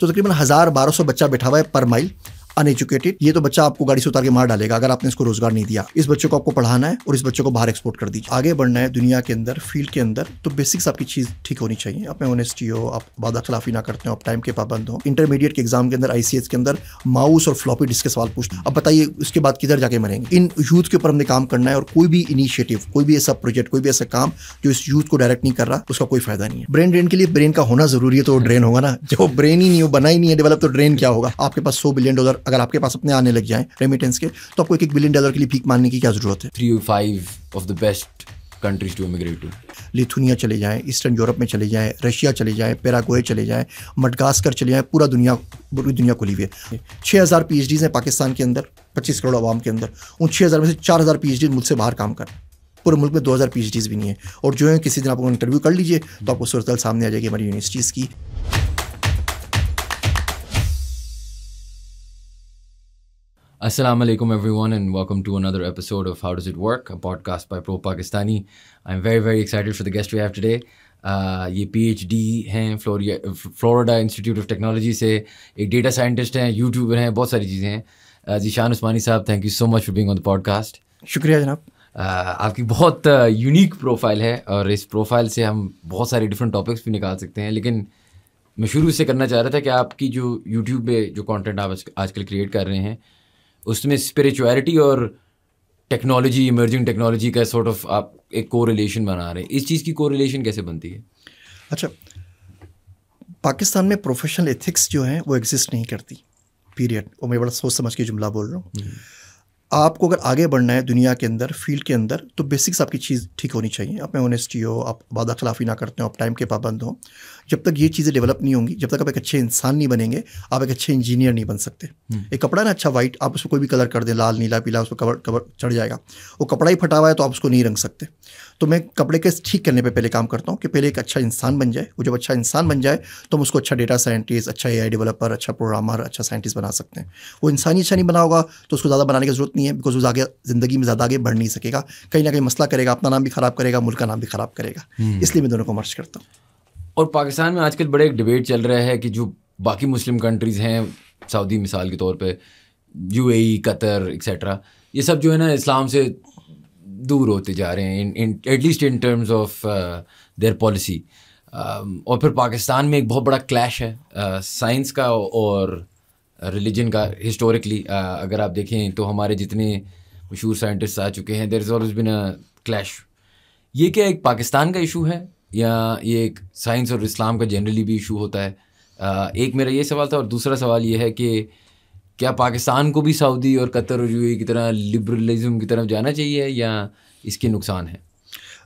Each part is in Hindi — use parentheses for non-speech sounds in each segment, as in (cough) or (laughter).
तो तकरीबन हज़ार बारह सौ बच्चा बैठा हुआ है पर माइल अनएजुकेटेड ये तो बच्चा आपको गाड़ी से उतार के मार डालेगा अगर आपने इसको रोजगार नहीं दिया इस बच्चे को आपको पढ़ाना है और इस बच्चे को बाहर एक्सपोर्ट कर दीजिए आगे बढ़ना है दुनिया के अंदर फील्ड के अंदर तो बेसिक्स आपकी चीज ठीक होनी चाहिए आप में हो आप वादा खिलाफी ना करते हो आप टाइम के पाबंद हो इंटरमीडिएट के एग्जाम के अंदर आईसीएस के अंदर माउस और फ्लॉपी डिस्क के सवाल पूछते अब बताइए उसके बाद किधर जाके मरेंगे इन यूथ के ऊपर हमने काम करना है और कोई भी इनिशिएटिव कोई भी ऐसा प्रोजेक्ट कोई भी ऐसा काम जो इस यूथ को डायरेक्ट नहीं कर रहा उसका कोई फायदा नहीं है ब्रेन ड्रेन के लिए ब्रेन का होना जरूरी है तो ड्रेन होगा ना जो ब्रेन ही नहीं हो बना ही नहीं है डेवलप तो ड्रेन क्या होगा आपके पास सौ बिलियन डॉलर अगर आपके पास अपने आने लग जाए रेमिटेंस के तो आपको एक एक बिलियन डॉलर के लिए भीख मानने की क्या जरूरत है three five of the best countries to immigrate to Lithuania चले जाएं ईस्टर्न यूरोप में चले जाएँ रशिया चले जाएँ पैरागोए चले जाएँ मडगास्कर चले जाएँ पूरा दुनिया पूरी दुनिया को लिए छः हज़ार पी एच डीज हैं पाकिस्तान के अंदर पच्चीस करोड़ आवाम के अंदर उन छः हज़ार में से चार हज़ार पी एच डी मुल्क से बाहर काम करें पूरे मुल्क में दो हज़ार पी एच डीज भी नहीं है और जो है किसी दिन आप इंटरव्यू कर लीजिए तो आपको सूरत सामने आ जाएगी हमारी यूनिवर्सिटीज़ की Assalamu alaikum, everyone, and welcome to another episode of How Does It Work, a podcast by Pro Pakistani. I'm very, very excited for the guest we have today. ये पी एच डी हैं फ्लोरिडा इंस्टीट्यूट ऑफ टेक्नोलॉजी से एक डेटा साइंटिस्ट हैं यूट्यूबर हैं बहुत सारी चीज़ें हैं जीशान uh, उस्मानी साहब thank you so much for being on the podcast शुक्रिया जनाब uh, आपकी बहुत यूनिक uh, प्रोफाइल है और इस प्रोफाइल से हम बहुत सारे डिफरेंट टॉपिक्स भी निकाल सकते हैं लेकिन मैं शुरू से करना चाह रहा था कि आपकी जो यूट्यूब पे जो कॉन्टेंट आप आजकल क्रिएट कर रहे हैं उसमें स्पिरिचुअलिटी और टेक्नोलॉजी इमर्जिंग टेक्नोलॉजी का सॉर्ट ऑफ आप एक को रिलेशन बना रहे हैं इस चीज़ की को कैसे बनती है अच्छा पाकिस्तान में प्रोफेशनल एथिक्स जो हैं वो एग्जिस्ट नहीं करती पीरियड वो मैं बड़ा सोच समझ के जुमला बोल रहा हूँ हम्म। आपको अगर आगे बढ़ना है दुनिया के अंदर फील्ड के अंदर तो बेसिक्स आपकी चीज़ ठीक होनी चाहिए आप में ऑनेस्टी हो आप वादा खिलाफी ना करते हो आप टाइम के पाबंद हो जब तक ये चीज़ें डेवलप नहीं होंगी जब तक आप एक अच्छे इंसान नहीं बनेंगे आप एक अच्छे इंजीनियर नहीं बन सकते हम्म। एक कपड़ा ना अच्छा वाइट आप उसको कोई भी कलर कर दें लाल नीला पीला उसको कवर कवर चढ़ जाएगा वो कपड़ा ही फटा हुआ है तो आप उसको नहीं रंग सकते तो मैं कपड़े के ठीक करने पर पहले काम करता हूँ कि पहले एक अच्छा इंसान बन जाए वो जब अच्छा इंसान बन जाए तो हम उसको अच्छा डेटा साइंटिस्ट अच्छा ए डेवलपर अच्छा प्रोग्रामर अच्छा साइंटिस्ट बना सकते हैं वो इंसान ही अच्छा नहीं बना होगा तो उसको ज़्यादा बनाने की जरूरत नहीं नहीं है बिकॉज वो आगे ज़िंदगी में ज़्यादा आगे बढ़ नहीं सकेगा कहीं ना कहीं मसला करेगा अपना नाम भी ख़राब करेगा मुल्क का नाम भी ख़राब करेगा हम्म। इसलिए मैं दोनों को मर्ज करता हूँ और पाकिस्तान में आजकल बड़े एक डिबेट चल रहा है कि जो बाकी मुस्लिम कंट्रीज़ हैं सऊदी मिसाल के तौर पर यू कतर एक्सेट्रा ये सब जो है ना इस्लाम से दूर होते जा रहे हैं at least in terms of their policy और फिर पाकिस्तान में एक बहुत बड़ा क्लैश है साइंस uh, का और रिलीजन का हिस्टोरिकली अगर आप देखें तो हमारे जितने मशहूर साइंटिस्ट आ चुके हैं there is always been a clash ये क्या एक पाकिस्तान का इशू है या ये एक साइंस और इस्लाम का जनरली भी इशू होता है एक मेरा ये सवाल था और दूसरा सवाल ये है कि क्या पाकिस्तान को भी सऊदी और कतर और यू e की तरह लिबरलिज्म की तरफ जाना चाहिए या इसके नुकसान है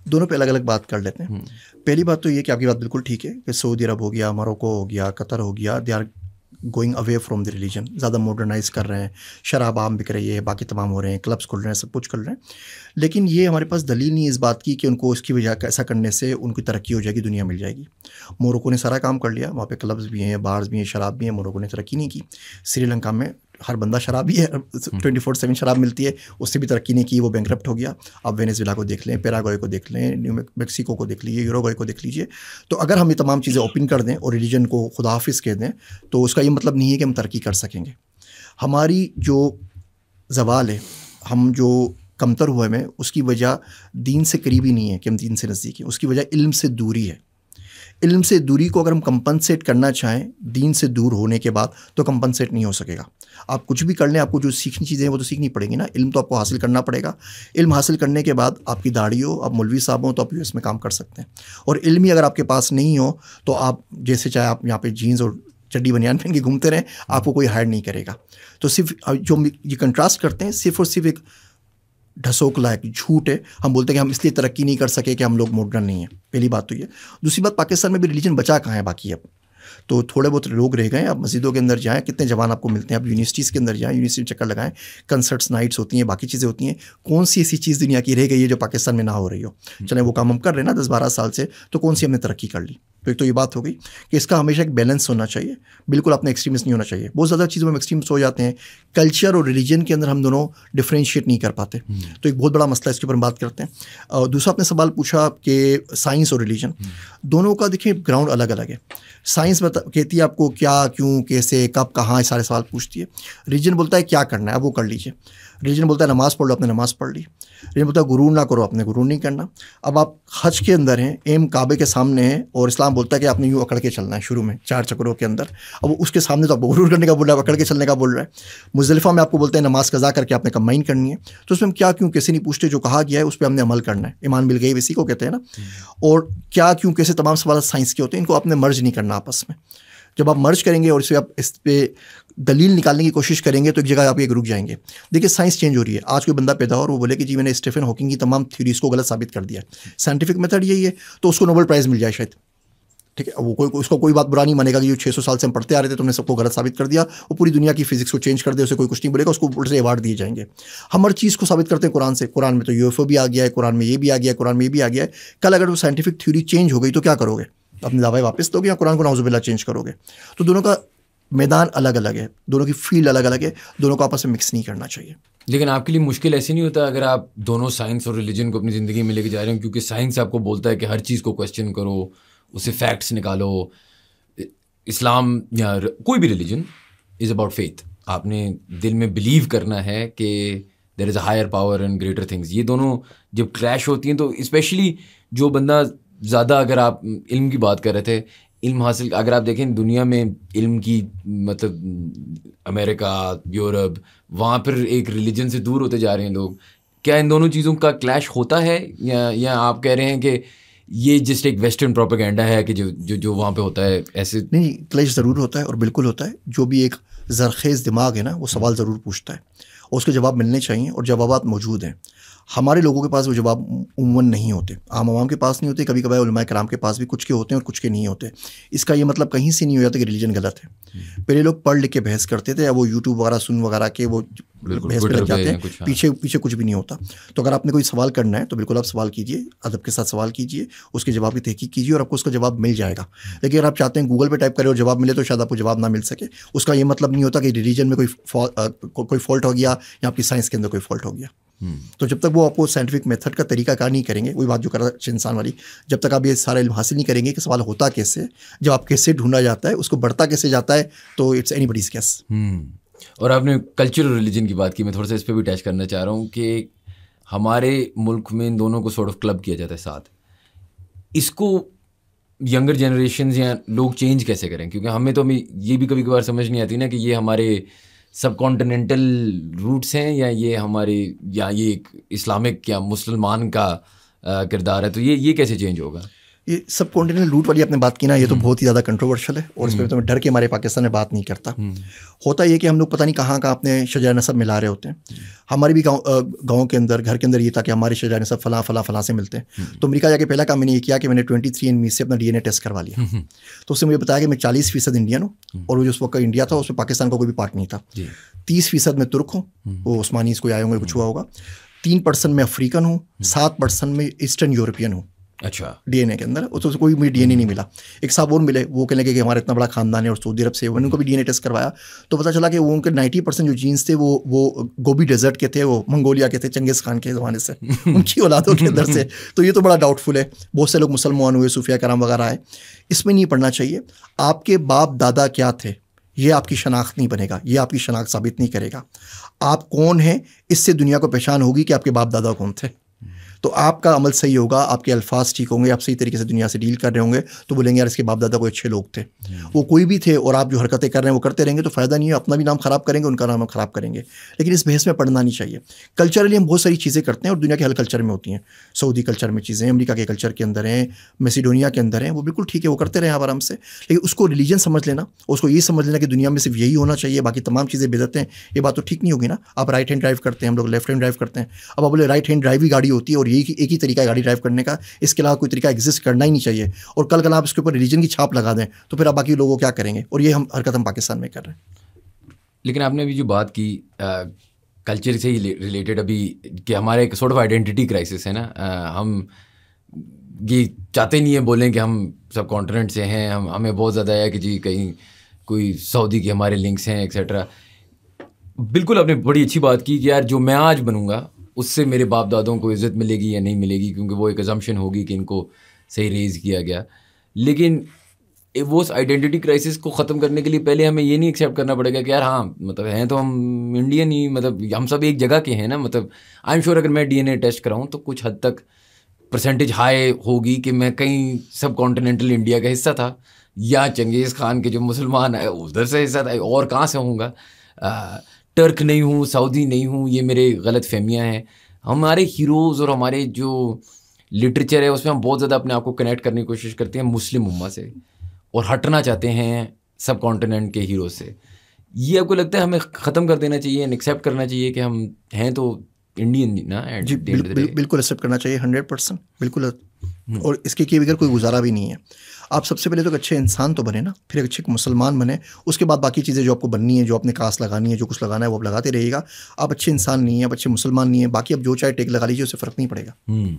दोनों पे अलग अलग बात कर लेते हैं हम्म। पहली बात तो ये कि आपकी बात बिल्कुल ठीक है कि सऊदी अरब हो गया मोरक्को हो गया कतर हो गया they are going away from the religion ज़्यादा मॉडर्नाइज कर रहे हैं शराब आम बिक रही है बाकी तमाम हो रहे हैं क्लब्स खुल रहे हैं सब कुछ कर रहे हैं लेकिन ये हमारे पास दलील नहीं इस बात की कि उनको उसकी वजह ऐसा करने से उनकी तरक्की हो जाएगी दुनिया मिल जाएगी मोरको ने सारा काम कर लिया वहाँ पर क्लब्स भी हैं बार्स भी हैं शराब भी हैं मोरको ने तरक्की नहीं की श्रीलंका में हर बंदा शराबी है हम्म। ट्वेंटी फोर सेवन शराब मिलती है उससे भी तरक्की नहीं की वो बैंक हो गया आप वेनेजिला को देख लें पैरागोए को देख लें न्यू मैक्सिको को देख लीजिए यूरोगोए को देख लीजिए तो अगर हम ये तमाम चीज़ें ओपन कर दें और रिलीजन को खुदा हाफिज़ कह दें तो उसका ये मतलब नहीं है कि हम तरक्की कर सकेंगे हमारी जो जवाल है हम जो कमतर हुए में उसकी वजह दीन से करीबी नहीं है कि हम दीन से नज़दीक हैं उसकी वजह इल्म से दूरी है इल्म से दूरी को अगर हम कंपनसेट करना चाहें दीन से दूर होने के बाद तो कंपनसेट नहीं हो सकेगा आप कुछ भी कर लें आपको जो सीखनी चीज़ें हैं वो तो सीखनी पड़ेंगी ना इल्म तो आपको हासिल करना पड़ेगा इल्म हासिल करने के बाद आपकी दाढ़ी हो आप मौलवी साहब हो तो आप यूएस में काम कर सकते हैं और इल्म ही अगर आपके पास नहीं हो तो आप जैसे चाहे आप यहाँ पर जीन्स और चड्डी बनियान पहन के घूमते रहें आपको कोई हायर नहीं करेगा तो सिर्फ जो ये कंट्रास्ट करते हैं सिर्फ और सिर्फ एक ढसोकला है झूठ है हम बोलते हैं कि हम इसलिए तरक्की नहीं कर सके कि हम लोग मॉडर्न नहीं है पहली बात तो ये दूसरी बात पाकिस्तान में भी रिलीजन बचा कहाँ है बाकी अब तो थोड़े बहुत लोग रह गए आप मस्जिदों के अंदर जाएँ कितने जवान आपको मिलते हैं आप यूनिवर्सिटीज़ के अंदर जाएँ यूनिवर्सिटी चक्कर लगाएं कंसर्ट्स नाइट्स होती हैं बाकी चीज़ें होती हैं कौन सी ऐसी चीज़ दुनिया की रह गई है जो पाकिस्तान में ना हो रही हो हम्म। चले वो काम हम कर रहे हैं ना दस बारह साल से तो कौन सी हमने तरक्की कर ली तो एक तो ये बात हो गई कि इसका हमेशा एक बैलेंस होना चाहिए बिल्कुल अपने एक्सट्रीमिस्ट नहीं होना चाहिए बहुत ज़्यादा चीज़ों में एक्सट्रीम्स हो जाते हैं कल्चर और रिलीजन के अंदर हम दोनों डिफ्रेंशिएट नहीं कर पाते हम्म। तो एक बहुत बड़ा मसला इसके ऊपर हम बात करते हैं और दूसरा आपने सवाल पूछा कि साइंस और रिलीजन हम्म। दोनों का देखिए ग्राउंड अलग अलग है साइंस बता कहती है आपको क्या क्यों कैसे कब कहाँ सारे सवाल पूछती है रिलीजन बोलता है क्या करना है अब वो कर लीजिए रिलीजन बोलता है नमाज़ पढ़ लो आपने नमाज़ पढ़ ली रिलीजन बोलता है गुरू ना करो आपने गुरू नहीं करना अब आप हज के अंदर हैं एम काबे के सामने हैं और इस्लाम बोलता है कि आपने यूँ अकड़ के चलना है शुरू में चार चक्रों के अंदर अब उसके सामने तो आपको गुरू करने का बोल रहा है अकड़ के चलने का बोल रहा है मुजलफ़ा में आपको बोलते हैं नमाज़ कज़ा करके आपने कम्बाइन करनी है तो उसमें हम क्या क्यों कैसे नहीं पूछते जो कहा गया है उस पर हमने अमल करना है ईमान मिल गई इसी को कहते हैं ना हम्म। और क्या क्यों कैसे तमाम सवाल साइंस के होते हैं इनको आपने मर्ज नहीं करना आपस में जब आप मर्ज करेंगे और इसे आप इस पर दलील निकालने की कोशिश करेंगे तो एक जगह आप एक रुक जाएंगे देखिए साइंस चेंज हो रही है आज कोई बंदा पैदा हो और वो बोले कि जी मैंने स्टीफन हॉकिंग की तमाम थ्योरीज को गलत साबित कर दिया साइंटिफिक मेथड यही है तो उसको नोबल प्राइज़ मिल जाए शायद ठीक है वो कोई उसको कोई बात बुरा नहीं मानेगा कि जो 600 साल से हम पढ़ते आ रहे थे तुमने तो हमने सबको गलत साबित कर दिया वो पूरी दुनिया की फिजिक्स को चेंज कर दे उसे कोई कुछ नहीं बोलेगा उसको उल्टे से अवार्ड दिए जाएंगे हम हर चीज़ को साबित करते हैं कुरान से कुरान में तो यूएफओ भी आ गया है कुरान में ये भी आ गया है कुरान में ये भी आ गया है कल अगर वो साइंटिफिक थ्योरी चेंज हो गई तो क्या करोगे अपने दवाई वापस दोगे या कुरान को नाउजबिल्ला चेंज करोगे तो दोनों का मैदान अलग अलग है दोनों की फील्ड अलग अलग है दोनों को आपस में मिक्स नहीं करना चाहिए लेकिन आपके लिए मुश्किल ऐसे नहीं होता अगर आप दोनों साइंस और रिलीजन को अपनी ज़िंदगी में लेके जा रहे हो क्योंकि साइंस आपको बोलता है कि हर चीज़ को क्वेश्चन करो उसे फैक्ट्स निकालो इस्लाम या कोई भी रिलीजन इज़ अबाउट फेथ आपने दिल में बिलीव करना है कि there is a higher power and greater things ये दोनों जब क्रैश होती हैं तो स्पेशली जो बंदा ज़्यादा अगर आप इल्म की बात कर रहे थे इल्म हासिल अगर आप देखें दुनिया में इल्म की मतलब अमेरिका यूरोप वहाँ पर एक रिलीजन से दूर होते जा रहे हैं लोग क्या इन दोनों चीज़ों का क्लैश होता है या या आप कह रहे हैं कि ये जस्ट एक वेस्टर्न प्रोपागेंडा है कि जो जो जो वहाँ पे होता है ऐसे नहीं क्लैश ज़रूर होता है और बिल्कुल होता है जो भी एक जरखेज़ दिमाग है ना वो सवाल ज़रूर पूछता है और उसके जवाब मिलने चाहिए और जवाब मौजूद हैं हमारे लोगों के पास वो जवाब उमूमन नहीं होते आम आवाम के पास नहीं होते कभी कभी उलमा कराम के पास भी कुछ के होते हैं और कुछ के नहीं होते इसका ये मतलब कहीं से नहीं हो जाता कि रिलीजन गलत है हम्म। पहले लोग पढ़ लिख के बहस करते थे या वो यूट्यूब वगैरह सुन वगैरह के वो बहस पर लग जाते हैं हाँ। पीछे पीछे कुछ भी नहीं होता तो अगर आपने कोई सवाल करना है तो बिल्कुल आप सवाल कीजिए अदब के साथ सवाल कीजिए उसके जवाब की तहकीक कीजिए और आपको उसका जवाब मिल जाएगा लेकिन अगर आप चाहते हैं गूगल पर टाइप करें और जवाब मिले तो शायद आपको जवाब ना मिल सके उसका ये मतलब नहीं होता कि रिलीजन में कोई कोई फॉल्ट हो गया या आपकी साइंस के अंदर कोई फॉल्ट हो गया तो जब तक वो आपको साइंटिफिक मेथड का तरीका कार नहीं करेंगे वही बात जो कर रहा है इंसान वाली जब तक आप ये सारा इल्म हासिल नहीं करेंगे कि सवाल होता कैसे जब आप कैसे ढूंढा जाता है उसको बढ़ता कैसे जाता है तो इट्स एनी बडीज गैस और आपने कल्चरल रिलीजन की बात की मैं थोड़ा सा इस पर भी टच करना चाह रहा हूँ कि हमारे मुल्क में इन दोनों को सॉर्ट ऑफ क्लब किया जाता है साथ इसको यंगर जनरेशन या लोग चेंज कैसे करें क्योंकि हमें तो हमें ये भी कभी कभार समझ नहीं आती ना कि ये हमारे सब कॉन्टिनेंटल रूट्स हैं या ये हमारे या ये एक इस्लामिक या मुसलमान का किरदार है तो ये ये कैसे चेंज होगा ये सब कॉन्टिनेंट लूट वाली आपने बात की ना ये तो हम्म। बहुत ही ज़्यादा कंट्रोवर्शियल है और इस पर हम्म। तो मैं डर के मारे पाकिस्तान में बात नहीं करता हम्म। होता ये कि हम लोग पता नहीं कहाँ कहाँ अपने शजा नसब मिला रहे होते हैं हमारे भी गाँव गाँव के अंदर घर के अंदर ये था कि हमारे शजा नसब फला फला फला से मिलते हैं तो अमरीका जाके पहला काम मैंने ये किया कि मैंने ट्वेंटी थ्री एन से अपना डी टेस्ट करवा लिया तो उससे मुझे बताया कि मैं चालीस फीसद इंडियन हूँ और वो जो उस वक्त इंडिया था उसमें पाकिस्तान का कोई भी पार्ट नहीं था तीस फीसद में तुर्क हूँ वो उस्मानी इसको आए होंगे कुछ हुआ होगा तीन परसेंट में अफ्रीकन हूँ सात परसेंट में ईस्टर्न यूरोपियन हूँ अच्छा डीएनए के अंदर उसको तो कोई मुझे डीएनए नहीं मिला एक साहब और मिले वो कहने लगे कि हमारा इतना बड़ा खानदान है और सऊदी अरब से उनको भी डीएनए टेस्ट करवाया तो पता चला कि वो उनके नाइन्टी परसेंट जो जीन्स थे वो वो गोभी डेजर्ट के थे वो मंगोलिया के थे चंगेज़ खान के ज़माने से (laughs) उनकी औलादों के अंदर से तो ये तो बड़ा डाउटफुल है बहुत से लोग मुसलमान हुए सूफिया कराम वगैरह आए इसमें नहीं पढ़ना चाहिए आपके बाप दादा क्या थे ये आपकी शनाख्त नहीं बनेगा ये आपकी शनाख्त साबित नहीं करेगा आप कौन हैं इससे दुनिया को पहचान होगी कि आपके बाप दादा कौन थे तो आपका अमल सही होगा आपके अल्फाज ठीक होंगे आप सही तरीके से दुनिया से डील कर रहे होंगे तो बोलेंगे यार इसके बाप दादा कोई अच्छे लोग थे हम्म। वो कोई भी थे और आप जो हरकतें कर रहे हैं वो करते रहेंगे तो फ़ायदा नहीं है अपना भी नाम ख़राब करेंगे उनका नाम हम ख़राब करेंगे लेकिन इस बहस में पढ़ना नहीं चाहिए कल्चरली हम बहुत सारी चीज़ें करते हैं और दुनिया के हर कल्चर में होती हैं सऊदी कल्चर में चीज़ें अमरीका के कल्चर के अंदर हैं मेसिडोनिया के अंदर हैं वो बिल्कुल ठीक है वो करते रहें आप आराम से लेकिन उसको रिलीजन समझ लेना उसको ये समझ लेना कि दुनिया में सिर्फ यही होना चाहिए बाकी तमाम चीज़ें हैं ये बात तो ठीक नहीं होगी ना आप राइट हैंड ड्राइव करते हैं हम लोग लेफ्ट हैंड ड्राइव करते हैं अब आप बोले राइट हैंड ड्राइव ही गाड़ी होती है और एक ही एक ही तरीका है गाड़ी ड्राइव करने का इसके अलावा कोई तरीका एग्जिस्ट करना ही नहीं चाहिए और कल कल आप इसके ऊपर रिलीजन की छाप लगा दें तो फिर आप बाकी लोगों क्या करेंगे और ये हम हरकत हम पाकिस्तान में कर रहे हैं लेकिन आपने अभी जो बात की कल्चर से ही रिलेटेड अभी कि हमारा एक सॉर्ट ऑफ आइडेंटिटी क्राइसिस है ना हम ये चाहते नहीं है बोलें कि हम सब कॉन्टिनेंट से हैं हम हमें बहुत ज़्यादा है कि जी कहीं कोई सऊदी के हमारे लिंक्स हैं एक्सेट्रा बिल्कुल आपने बड़ी अच्छी बात की कि यार जो मैं आज बनूंगा उससे मेरे बाप दादों को इज़्ज़त मिलेगी या नहीं मिलेगी क्योंकि वो एक एजम्पन होगी कि इनको सही रेज़ किया गया लेकिन वो उस आइडेंटिटी क्राइसिस को ख़त्म करने के लिए पहले हमें ये नहीं एक्सेप्ट करना पड़ेगा कि यार हाँ मतलब हैं तो हम इंडियन ही मतलब हम सब एक जगह के हैं ना मतलब आई एम श्योर अगर मैं डीएनए टेस्ट कराऊँ तो कुछ हद तक परसेंटेज हाई होगी कि मैं कहीं सब कॉन्टिनेंटल इंडिया का हिस्सा था या चंगेज़ खान के जो मुसलमान है उधर से हिस्सा था और कहाँ से होंगे टर्क नहीं हूँ सऊदी नहीं हूँ ये मेरे गलत फहमियाँ हैं हमारे हीरोज़ और हमारे जो लिटरेचर है उसमें हम बहुत ज़्यादा अपने आप को कनेक्ट करने की कोशिश करते हैं मुस्लिम उम्मा से और हटना चाहते हैं सब कॉन्टिनेंट के हीरो से ये आपको लगता है हमें ख़त्म कर देना चाहिए एक्सेप्ट करना चाहिए कि हम हैं तो इंडियन ना जी बिल्कुल एक्सेप्ट करना चाहिए हंड्रेड परसेंट बिल्कुल हम्म। और इसके किए बगैर कोई गुजारा भी नहीं है आप सबसे पहले तो एक अच्छे इंसान तो बने ना फिर एक अच्छे मुसलमान बने उसके बाद बाकी चीज़ें जो आपको बननी है जो आपने कास लगानी है जो कुछ लगाना है वो आप लगाते रहिएगा आप अच्छे इंसान नहीं है आप अच्छे मुसलमान नहीं है बाकी आप जो चाहे टेक लगा लीजिए उससे फ़र्क नहीं पड़ेगा हम्म।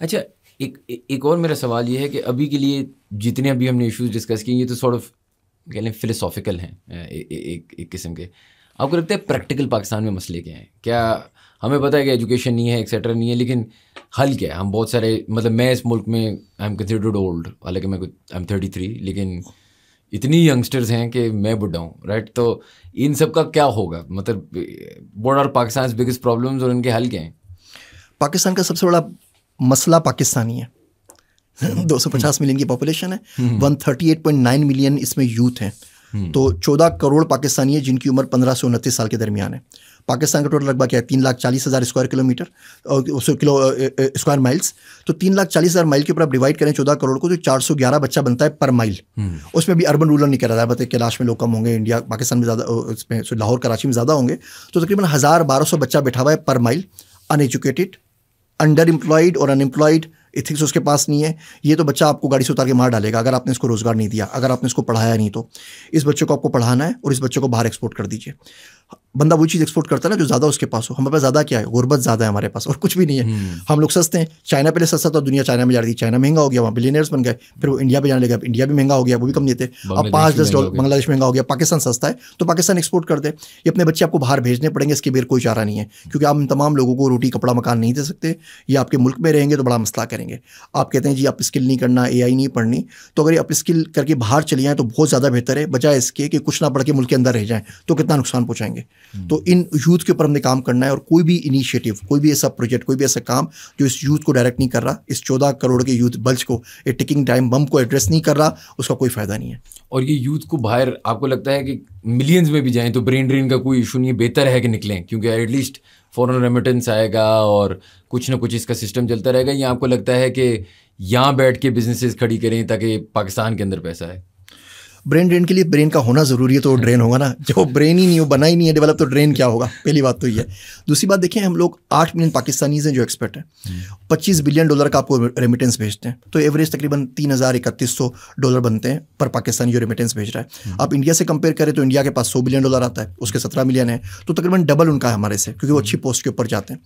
अच्छा एक एक और मेरा सवाल ये है कि अभी के लिए जितने अभी हमने इश्यूज डिस्कस किए ये तो सॉर्ट ऑफ कह लें फिलोसॉफिकल हैं एक एक किस्म के आपको लगता है प्रैक्टिकल पाकिस्तान में मसले क्या हैं क्या हमें पता है कि एजुकेशन नहीं है एक्सेट्रा नहीं है लेकिन हल क्या है हम बहुत सारे मतलब मैं इस मुल्क में आई एम कंसिडर्ड ओल्ड हालांकि मैं आई एम थर्टी थ्री लेकिन इतनी यंगस्टर्स हैं कि मैं बुढ़ा हूँ राइट तो इन सब का क्या होगा मतलब board are Pakistan biggest problems और इनके हल क्या हैं पाकिस्तान का सबसे बड़ा मसला पाकिस्तानी है 250 हम्म। हम्म। मिलियन की पॉपुलेशन है 138.9 हम्म। मिलियन इसमें यूथ हैं तो 14 करोड़ पाकिस्तानी है जिनकी उम्र पंद्रह से उनतीस साल के दरमियान है पाकिस्तान का टोटल लगभग क्या है तीन लाख चालीस हज़ार square kilometre kilo square miles तो तीन लाख चालीस हज़ार माइल के ऊपर आप डिवाइड करें चौदह करोड़ को तो चार सौ ग्यारह बच्चा बनता है पर माइल हम्म। उसमें भी अर्बन रूरल नहीं कर रहा है बताए कैलाश में लोग कम होंगे इंडिया पाकिस्तान में ज़्यादा उसमें लाहौर कराची में ज़्यादा होंगे तो तकरीबन हज़ार बारह सौ बच्चा बैठा हुआ है पर माइल अनएजुकेटेड अंडर एम्प्लॉयड और अनएम्प्लॉयड इथिक्स उसके पास नहीं है ये तो बच्चा आपको गाड़ी से उतार के मार डालेगा अगर आपने इसको रोज़गार नहीं दिया अगर आपने इसको पढ़ाया नहीं तो इस बच्चे को आपको पढ़ाना है और इस बच्चे को बाहर एक्सपोर्ट कर दीजिए बंदा वो चीज़ एक्सपोर्ट करता है ना जो ज़्यादा उसके पास हो हमारे पास ज़्यादा क्या है गुर्बत ज़्यादा है हमारे पास और कुछ भी नहीं है हम्म। हम लोग सस्ते हैं चाइना पहले सस्ता था दुनिया चाइना में जा रही थी चाइना महंगा हो गया वहाँ बिलीनियर्स बन गए फिर वो इंडिया पे जाने लगे अब इंडिया भी महंगा हो गया वो भी कम देते अब पाँच दस डॉलर बांग्लादेश महंगा हो गया पाकिस्तान सस्ता है तो पाकिस्तान एक्सपोर्ट कर दे ये अपने बच्चे आपको बाहर भेजने पड़ेंगे इसके बेर कोई चारा नहीं है क्योंकि आप इन तमाम लोगों को रोटी कपड़ा मकान नहीं दे सकते ये आपके मुल्क में रहेंगे तो बड़ा मसला करेंगे आप कहते हैं जी आप स्किल नहीं करना ए नहीं पढ़नी तो अगर आप स्किल करके बाहर चले जाएँ तो बहुत ज़्यादा बेहतर है बजाय इसके कि कुछ ना पढ़ के मुल्क के अंदर रह जाएँ तो कितना नुकसान पहुँचाएंगे होंगे तो इन यूथ के ऊपर हमने काम करना है और कोई भी इनिशिएटिव कोई भी ऐसा प्रोजेक्ट कोई भी ऐसा काम जो इस यूथ को डायरेक्ट नहीं कर रहा इस चौदह करोड़ के यूथ बल्च को ये टिकिंग टाइम बम को एड्रेस नहीं कर रहा उसका कोई फ़ायदा नहीं है और ये यूथ को बाहर आपको लगता है कि मिलियंस में भी जाएँ तो ब्रेन ड्रेन का कोई इशू नहीं है बेहतर है कि निकलें क्योंकि एटलीस्ट फॉरन रेमिटेंस आएगा और कुछ ना कुछ इसका सिस्टम चलता रहेगा या आपको लगता है कि यहाँ बैठ के बिजनेसेस खड़ी करें ताकि पाकिस्तान के अंदर पैसा आए ब्रेन ड्रेन के लिए ब्रेन का होना ज़रूरी है तो हम्म। ड्रेन होगा ना जो ब्रेन ही नहीं हो बना ही नहीं है डेवलप तो ड्रेन क्या होगा हम्म। पहली बात तो ये दूसरी बात देखें हम लोग आठ मिलियन पाकिस्तानीज हैं जो एक्सपर्ट हैं हम्म। पच्चीस बिलियन डॉलर का आपको रेमिटेंस भेजते हैं तो एवरेज तकरीबन तीन हज़ार इकतीस सौ डॉलर बनते हैं पर पाकिस्तानी जो रेमिटेंस भेज रहा है आप इंडिया से कंपेयर करें तो इंडिया के पास सौ बिलियन डॉलर आता है उसके सत्रह मिलियन है तो तकरीबन डबल उनका है हमारे से क्योंकि वो अच्छी पोस्ट के ऊपर जाते हैं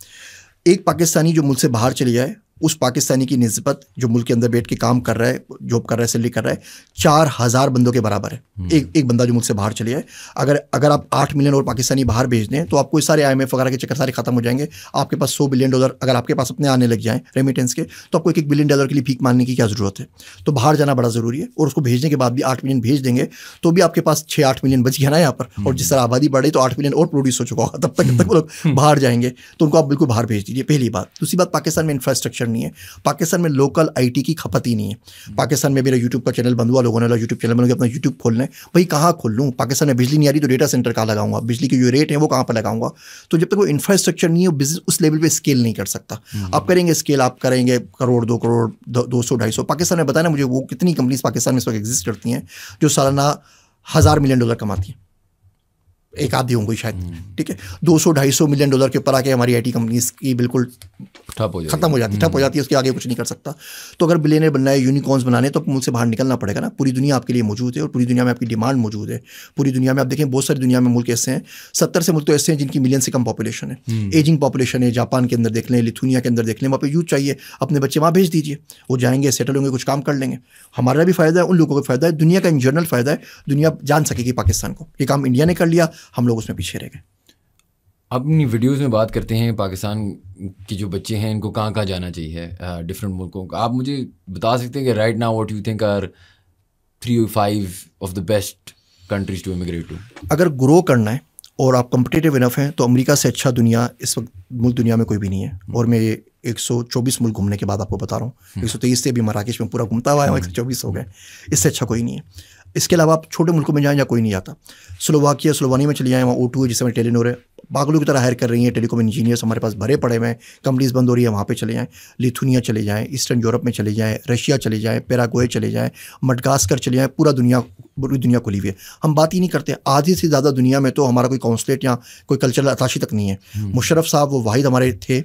एक पाकिस्तानी जो मुल्क से बाहर चले जाए उस पाकिस्तानी की नस्बत जो मुल्क के अंदर बैठ के काम कर रहा है जॉब कर रहा है सैलरी कर रहा है चार हज़ार बंदों के बराबर है हम्म। एक एक बंदा जो मुल्क से बाहर चले जाए अगर अगर आप आठ मिलियन और पाकिस्तानी बाहर भेज दें तो आपको सारे आई वगैरह के चक्कर सारे खत्म हो जाएंगे आपके पास सौ बिलियन डॉलर अगर आपके पास अपने आने लग जाए रेमिटेंस के तो आपको एक एक बिलियन डॉलर के लिए भीख मानने की क्या ज़रूरत है तो बाहर जाना बड़ा ज़रूरी है और उसको भेजने के बाद भी आठ मिलियन भेज देंगे तो भी आपके पास छः आठ मिलियन बच गया ना यहाँ पर हम्म। और जिस तरह आबादी बढ़ी तो आठ मिलियन और प्रोड्यूस हो चुका होगा तब तक तक वो लोग हम्म। बाहर जाएंगे तो उनको आप बिल्कुल बाहर भेज दीजिए पहली बात दूसरी बात पाकिस्तान में इंफ्रास्ट्रक्चर करनी है पाकिस्तान में लोकल आई की खपत ही नहीं है पाकिस्तान में मेरा यूट्यूब का चैनल बंद हुआ लोगों ने यूट्यूब चैनल बना अपना यूट्यूब खोल लें भाई कहाँ खोल लूँ पाकिस्तान में बिजली नहीं आ रही तो डेटा सेंटर कहाँ लगाऊंगा बिजली के जो रेट है वो कहाँ पर लगाऊंगा तो जब तक वो इंफ्रास्ट्रक्चर नहीं है बिजनेस उस लेवल पर स्केल नहीं कर सकता हम्म। आप करेंगे स्केल आप करेंगे करोड़ दो करोड़ दो सौ ढाई सौ पाकिस्तान में बताना मुझे वो कितनी कंपनीज पाकिस्तान में इस वक्त एग्जिस्ट करती हैं जो सालाना हज़ार मिलियन डॉलर कमाती हैं एक आधी होंगी शायद हम्म। ठीक है 200 सौ मिलियन डॉलर के ऊपर आके हमारी आईटी कंपनीज की बिल्कुल ठप हो खत्म हो जाती ठप हो जाती है उसके आगे कुछ नहीं कर सकता तो अगर बिलियनर बनना है यूनिकॉर्न्स बनाने तो मुझसे बाहर निकलना पड़ेगा ना पूरी दुनिया आपके लिए मौजूद है और पूरी दुनिया में आपकी डिमांड मौजूद है पूरी दुनिया में आप देखें बहुत सारी दुनिया में मुल्क ऐसे हैं सत्तर से मुल्क तो ऐसे हैं जिनकी मिलियन से कम पॉपुलेशन है एजिंग हम्म। पॉपुलेशन है जापान के अंदर देख लें लिथुनिया के अंदर देख लें वहाँ पर यूथ चाहिए अपने बच्चे वहाँ भेज दीजिए वो जाएंगे सेटल होंगे कुछ काम कर लेंगे हमारा भी फायदा है उन लोगों का फायदा है दुनिया का इन जनरल फायदा है दुनिया जान सकेगी पाकिस्तान को ये काम इंडिया ने कर लिया हम लोग उसमें पीछे रह गए अपनी वीडियोस में बात करते हैं पाकिस्तान के जो बच्चे हैं इनको कहाँ कहाँ जाना चाहिए डिफरेंट मुल्कों का आप मुझे बता सकते हैं कि right now what you think are three five of the best countries to immigrate to अगर ग्रो करना है और आप कंपटिटिव इनफ हैं तो अमेरिका से अच्छा दुनिया इस वक्त मुल्क दुनिया में कोई भी नहीं है हम्म। और मैं एक सौ चौबीस मुल्क घूमने के बाद आपको बता रहा हूँ हम्म। एक सौ तेईस से भी मराकेश में पूरा घूमता हुआ है एक सौ चौबीस हो गए हम्म। इससे अच्छा कोई नहीं है इसके अलावा आप छोटे मुल्कों में जाएँ जहाँ कोई नहीं आता स्लोवाकिया स्लोवानिया में चली जाएँ वहाँ ओ टू है जिसमें टेलीनोर है बागलू की तरह हायर कर रही हैं टेलीकॉम इंजीनियर्स हमारे पास भरे पड़े हुए हैं कंपनीज बंद हो रही है वहाँ पे चले जाएँ लिथुनिया चले जाएँ ईस्टर्न यूरोप में चले जाएँ रशिया चले जाएँ पैरागोए चले जाएँ मडगास्कर चले जाएँ पूरा दुनिया पूरी दुनिया खुली हुई है हम बात ही नहीं करते आधी से ज़्यादा दुनिया में तो हमारा कोई काउंसलेट या कोई कल्चरल अताशी तक नहीं है हम्म। मुशरफ साहब वो वाहिद हमारे थे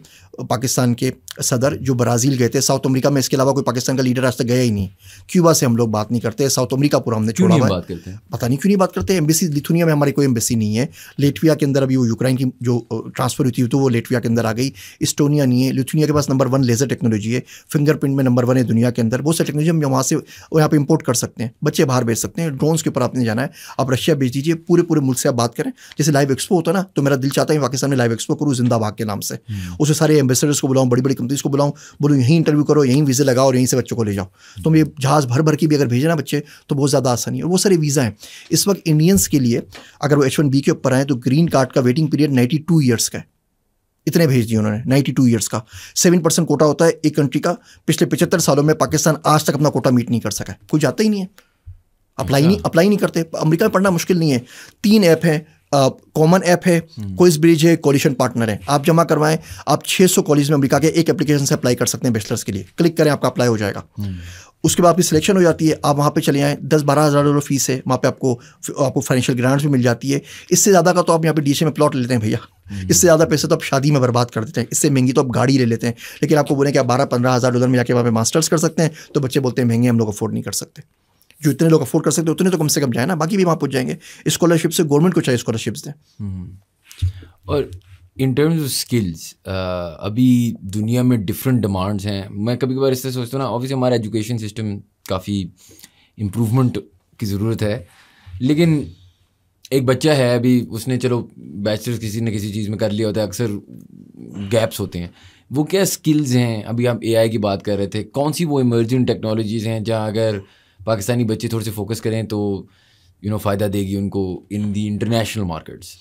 पाकिस्तान के सदर जो ब्राज़ील गए थे साउथ अमेरिका में इसके अलावा कोई पाकिस्तान का लीडर आज तक गया ही नहीं क्यूबा से हम लोग बात नहीं करते साउथ अमेरिका पूरा हमने छोड़ा हुआ पता नहीं क्यों नहीं बात करते एम्बेसी लिथुनिया में हमारी कोई एम्बेसी नहीं है लेटविया के अंदर अभी वो यूक्रेन की जो ट्रांसफ़र हुई थी तो वो लेटविया के अंदर आ गई इस्टोनिया नहीं है लिथुनिया के पास नंबर वन लेज़र टेक्नोलॉजी है फिंगरप्रिंट में नंबर वन है दुनिया के अंदर बहुत सारी टेक्नोलॉजी हम वहाँ से यहाँ पर इम्पोर्ट कर सकते हैं बच्चे बाहर भेज सकते हैं ड्रोन्स के ऊपर आपने जाना है आप रशिया भेज दीजिए पूरे पूरे मुल्क से आप बात करें जैसे लाइव एक्सपो होता ना तो मेरा दिल चाहता है पाकिस्तान में लाइव एक्सपो करूँ भाग के नाम से हम्म। उसे सारे एम्बेसडर्स को बुलाऊँ बड़ी बड़ी कंपनीज को बुलाऊँ बोलूँ यहीं इंटरव्यू करो यहीं वीज़े लगाओ और यहीं से बच्चों को ले जाओ तुम तो ये जहाज़ भर भर की भी अगर भेजना बच्चे तो बहुत ज़्यादा आसानी है और वो सारे वीज़ा हैं इस वक्त इंडियंस के लिए अगर वो एच वन बी के ऊपर आए तो ग्रीन कार्ड का waiting period ninety two years का है इतने भेज दिए उन्होंने नाइन्टी टू ईयर्स का सेवन परसेंट कोटा होता है एक कंट्री का पिछले पिछहत्तर सालों में पाकिस्तान आज तक अपना कोटा मीट नहीं कर सका कोई जाता ही नहीं है अप्लाई नहीं अप्लाई नहीं करते अमेरिका में पढ़ना मुश्किल नहीं है तीन ऐप हैं कॉमन ऐप है कोइस ब्रिज है कॉलिशन पार्टनर है आप जमा करवाएं आप 600 कॉलेज में अमेरिका के एक एप्लीकेशन से अप्लाई कर सकते हैं बैचलर्स के लिए क्लिक करें आपका अप्लाई हो जाएगा उसके बाद आपकी सिलेक्शन हो जाती है आप वहाँ पे चले आएँ दस बारह हज़ार डॉलर फीस है वहाँ पे आपको आपको फाइनेंशियल ग्रांट्स भी मिल जाती है इससे ज़्यादा का तो आप यहाँ पे डीसी में प्लॉट लेते हैं भैया इससे ज़्यादा पैसे तो आप शादी में बर्बाद कर देते हैं इससे महंगी तो आप गाड़ी ले लेते हैं लेकिन आपको बोले कि आप बारह पंद्रह हज़ार डॉलर में जाके वहाँ पे मास्टर्स कर सकते हैं तो बच्चे बोलते हैं महंगे हम लोग अफोर्ड नहीं कर सकते जो इतने लोग अफोर्ड कर सकते उतने तो कम से कम जाए ना बाकी भी वहाँ पहुँच जाएंगे स्कॉलरशिप से गवर्नमेंट को चाहिए स्कॉलरशिप हम्म। दें और इन टर्म्स ऑफ स्किल्स अभी दुनिया में डिफरेंट डिमांड्स हैं मैं कभी कभार इससे सोचता हूँ ना ऑब्वियसली हमारा एजुकेशन सिस्टम काफ़ी इम्प्रूवमेंट की ज़रूरत है लेकिन एक बच्चा है अभी उसने चलो बैचलर्स किसी न किसी चीज़ में कर लिया होता है अक्सर गैप्स होते हैं वो क्या स्किल्स हैं अभी आप एआई की बात कर रहे थे कौन सी वो इमर्जिंग टेक्नोलॉजीज़ हैं जहाँ अगर पाकिस्तानी बच्चे थोड़े से फोकस करें तो यू नो फ़ायदा देगी उनको in the international markets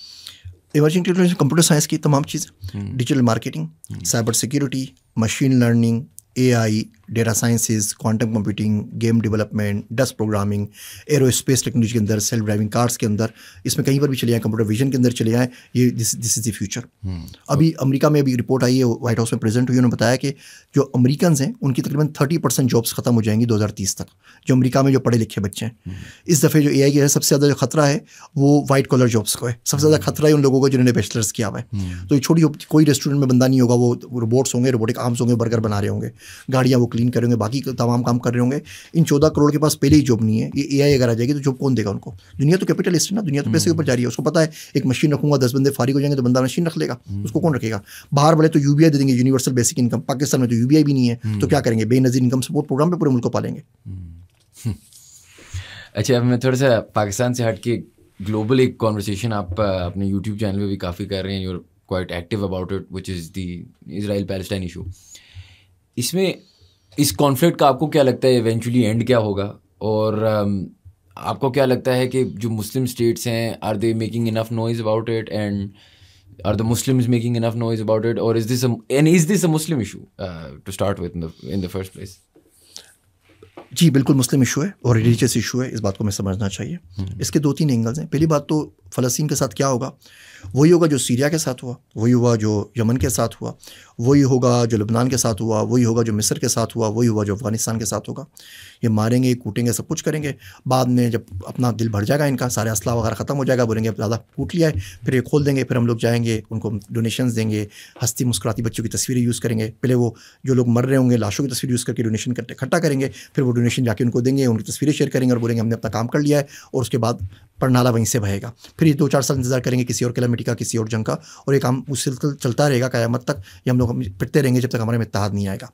emerging technology computer science की तमाम चीज़ें digital marketing cyber security machine learning A I data sciences quantum computing game development डस्ट प्रोग्रामिंग एरो स्पेस टेक्नोलॉजी के अंदर सेल्फ ड्राइविंग कार्स के अंदर इसमें कहीं पर भी चले आए कंप्यूटर विजन के अंदर चले आए ये this this is the future अभी अमेरिका में अभी रिपोर्ट आई है व्हाइट हाउस में प्रेजेंट हुई उन्होंने बताया कि जो अमेरिकन हैं उनकी तकरीबन थर्टी परसेंट जॉब्स खत्म हो जाएंगी दो तक जो अमरीका में जो पढ़े लिखे बच्चे हैं hmm. इस दफ़े जो ए आई है सबसे ज़्यादा जो खतरा है वो वाइट कॉलर जॉब्स को है सबसे ज़्यादा hmm. खतरा है उन लोगों को जिन्होंने बैचलर्स किया हुआ है hmm. तो छोटी कोई रेस्टोरेंट में बंदा नहीं होगा वो रोबोट्स होंगे रोबोटिक आर्म्स होंगे बर्गर बना रहे होंगे गाड़ियाँ वो क्लीन कर रहे होंगे बाकी तमाम काम कर रहे होंगे इन चौदह करोड़ के पास पहले ही जॉब नहीं है ये ए आई अगर आ जाएगी तो जॉब कौन देगा उनको दुनिया तो कैपिटलिस्ट है ना दुनिया तो पैसे के हम्म। ऊपर जा रही है उसको पता है एक मशीन रखूंगा दस बंदे फारिग हो जाएंगे तो बंदा मशीन रख लेगा हम्म। उसको कौन रखेगा बाहर वाले तो यूबीआई दे देंगे यूनिवर्सल बेसिक इनकम पाकिस्तान में तो यूबीआई भी नहीं है तो हम्म। क्या करेंगे बेनजीर इनकम सपोर्ट प्रोग्राम पर पूरे मुल्क को पालेंगे (laughs) अच्छा अब मैं थोड़ा सा पाकिस्तान से हट के ग्लोबल एक कॉन्वर्सेशन आप अपने यूट्यूब चैनल पे भी काफ़ी कर रहे हैं you're quite active about it which is the Israel Palestine issue इसमें इस कॉन्फ्लिक्ट का आपको क्या लगता है इवेंचुअली एंड क्या होगा और um, आपको क्या लगता है कि जो मुस्लिम स्टेट्स हैं are they making enough noise about it and are the Muslim is making enough about it, or is this a and is this a Muslim issue uh, to start with in the in जी बिल्कुल मुस्लिम इशू है और रिलीजियस इशू है इस बात को हमें समझना चाहिए हम्म। इसके दो तीन एंगल्स हैं पहली बात तो फ़लस्तीन के साथ क्या होगा वही होगा जो सीरिया के साथ हुआ वही हुआ जो यमन के साथ हुआ वही होगा जो लबनान के साथ हुआ वही होगा जो मिस्र के साथ हुआ वही हुआ जो अफगानिस्तान के साथ होगा ये मारेंगे कूटेंगे सब कुछ करेंगे बाद में जब अपना दिल भर जाएगा इनका सारे असला वगैरह ख़त्म हो जाएगा बोलेंगे ज़्यादा कूट लिया है फिर ये खोल देंगे फिर हम लोग जाएंगे उनको डोनेशन देंगे हस्ती मुस्कुराती बच्चों की तस्वीरें यूज़ करेंगे पहले वो जो लोग मर रहे होंगे लाशों की तस्वीर यूज़ करके डोनेशन करके इकट्ठा करेंगे फिर वो डोनेशन जाके उनको देंगे उनकी तस्वीरें शेयर करेंगे और बोलेंगे हमने अपना काम कर लिया है और उसके बाद पढ़नाला वहीं से बहेगा फिर ये दो चार साल इंतजार करेंगे किसी और के शायद अमेरिका किसी और जंग का और ये काम उस सिलसिल चलता रहेगा क्यामत तक ये हम लोग पिटते रहेंगे जब तक हमारे में इतिहाद नहीं आएगा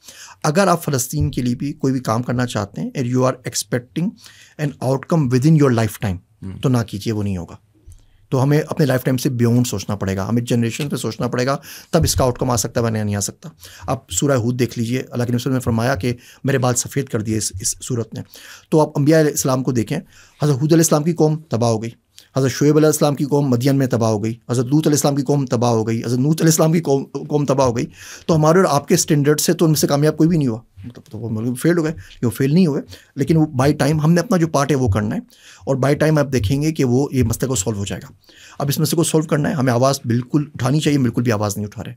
अगर आप फ़लस्तीन के लिए भी कोई भी काम करना चाहते हैं and you are expecting an outcome within your lifetime तो ना कीजिए वो नहीं होगा तो हमें अपने लाइफ टाइम से बियॉन्ड सोचना पड़ेगा हमें जनरेशन पे सोचना पड़ेगा तब इसका आउटकम आ सकता है वरना नहीं आ सकता आप सूरह हूद देख लीजिए अल्लाह के नबी ने फरमाया कि मेरे बाल सफ़ेद कर दिए इस इस सूरत ने तो आप अम्बिया इस्लाम को देखें हज़रत हूद इस्लाम की कौम तबाह हो गई हज़रत शुएब आसमाम की कौम मदियन में तबाह हो गई हज़रत लूत आसमाम की कौम तबाह हो गई हज़रत नूत आसमाम की कौम कौम तबाह हो गई तो हमारे और आपके स्टैंडर्ड से तो उनसे कामयाब कोई भी नहीं हुआ मतलब तो वो मतलब फेल हो गए वो फेल नहीं हुए लेकिन वो बाई टाइम हमने अपना जो पार्ट है वो करना है और बाई टाइम आप देखेंगे कि वो ये मसले को सॉल्व हो जाएगा अब इस मसले को सॉल्व करना है हमें आवाज़ बिल्कुल उठानी चाहिए बिल्कुल भी आवाज़ नहीं उठा रहे